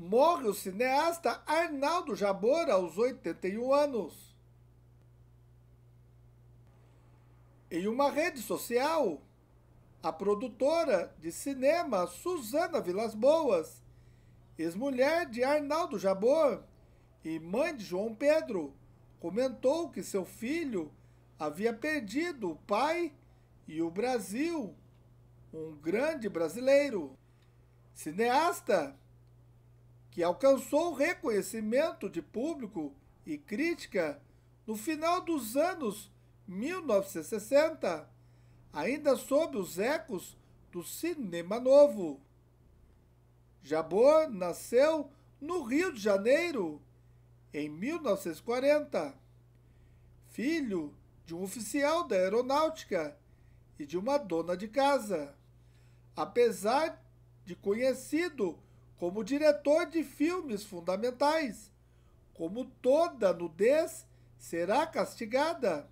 morre o cineasta Arnaldo Jabor aos 81 anos. Em uma rede social, a produtora de cinema Suzana Vilas Boas, ex-mulher de Arnaldo Jabor e mãe de João Pedro, comentou que seu filho havia perdido o pai e o Brasil, um grande brasileiro. Cineasta que alcançou reconhecimento de público e crítica no final dos anos 1960, ainda sob os ecos do cinema novo. Jabor nasceu no Rio de Janeiro em 1940, filho de um oficial da aeronáutica e de uma dona de casa. Apesar de conhecido como diretor de filmes fundamentais, como toda nudez será castigada.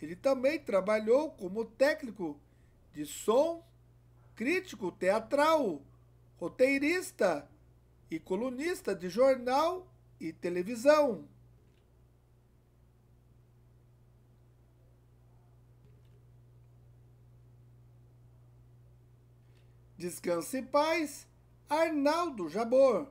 Ele também trabalhou como técnico de som, crítico teatral, roteirista e colunista de jornal e televisão. Descanse em paz Arnaldo Jabor,